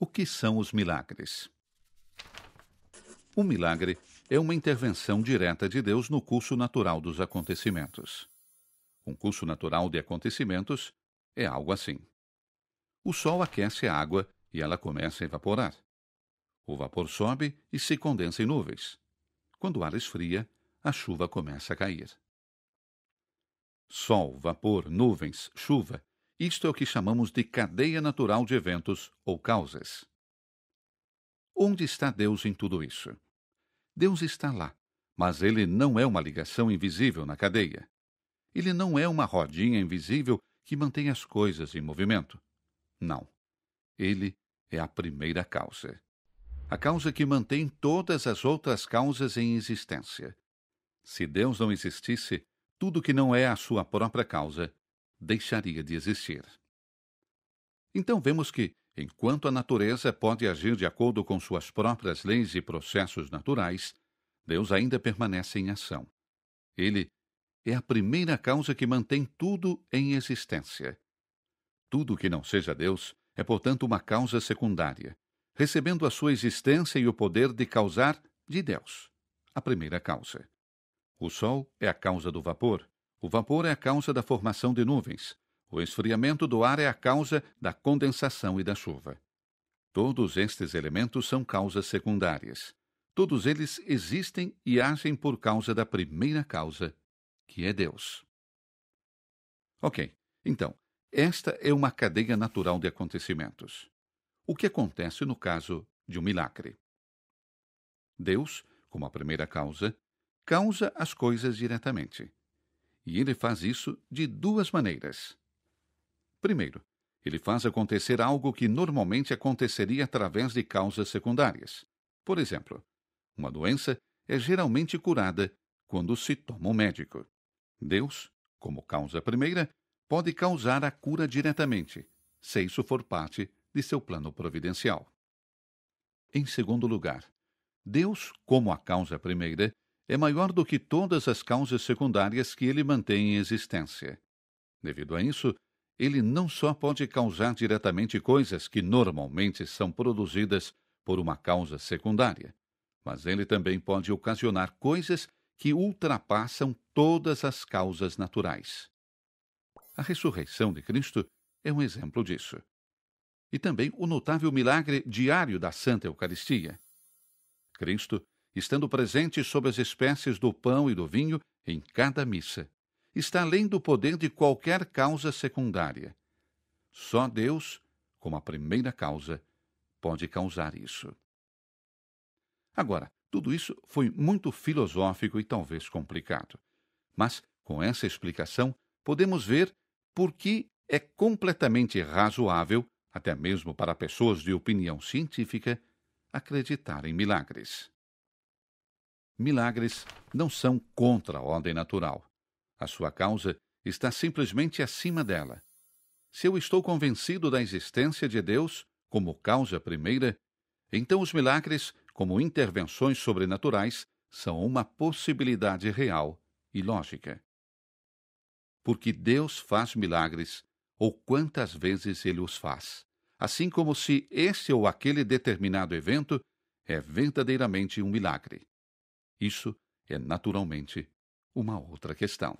O que são os milagres? Um milagre é uma intervenção direta de Deus no curso natural dos acontecimentos. Um curso natural de acontecimentos é algo assim. O sol aquece a água e ela começa a evaporar. O vapor sobe e se condensa em nuvens. Quando o ar esfria, a chuva começa a cair. Sol, vapor, nuvens, chuva. Isto é o que chamamos de cadeia natural de eventos ou causas. Onde está Deus em tudo isso? Deus está lá, mas ele não é uma ligação invisível na cadeia. Ele não é uma rodinha invisível que mantém as coisas em movimento. Não. Ele é a primeira causa. A causa que mantém todas as outras causas em existência. Se Deus não existisse, tudo que não é a sua própria causa deixaria de existir. Então vemos que, enquanto a natureza pode agir de acordo com suas próprias leis e processos naturais, Deus ainda permanece em ação. Ele é a primeira causa que mantém tudo em existência. Tudo que não seja Deus é, portanto, uma causa secundária, recebendo a sua existência e o poder de causar de Deus, a primeira causa. O sol é a causa do vapor. O vapor é a causa da formação de nuvens. O esfriamento do ar é a causa da condensação e da chuva. Todos estes elementos são causas secundárias. Todos eles existem e agem por causa da primeira causa, que é Deus. Ok, então, esta é uma cadeia natural de acontecimentos. O que acontece no caso de um milagre? Deus, como a primeira causa, causa as coisas diretamente. E ele faz isso de duas maneiras. Primeiro, ele faz acontecer algo que normalmente aconteceria através de causas secundárias. Por exemplo, uma doença é geralmente curada quando se toma um médico. Deus, como causa primeira, pode causar a cura diretamente, se isso for parte de seu plano providencial. Em segundo lugar, Deus, como a causa primeira, é maior do que todas as causas secundárias que ele mantém em existência. Devido a isso, ele não só pode causar diretamente coisas que normalmente são produzidas por uma causa secundária, mas ele também pode ocasionar coisas que ultrapassam todas as causas naturais. A ressurreição de Cristo é um exemplo disso. E também o notável milagre diário da Santa Eucaristia. Cristo estando presente sob as espécies do pão e do vinho em cada missa, está além do poder de qualquer causa secundária. Só Deus, como a primeira causa, pode causar isso. Agora, tudo isso foi muito filosófico e talvez complicado. Mas, com essa explicação, podemos ver por que é completamente razoável, até mesmo para pessoas de opinião científica, acreditar em milagres milagres não são contra a ordem natural. A sua causa está simplesmente acima dela. Se eu estou convencido da existência de Deus como causa primeira, então os milagres, como intervenções sobrenaturais, são uma possibilidade real e lógica. Porque Deus faz milagres, ou quantas vezes ele os faz, assim como se esse ou aquele determinado evento é verdadeiramente um milagre. Isso é naturalmente uma outra questão.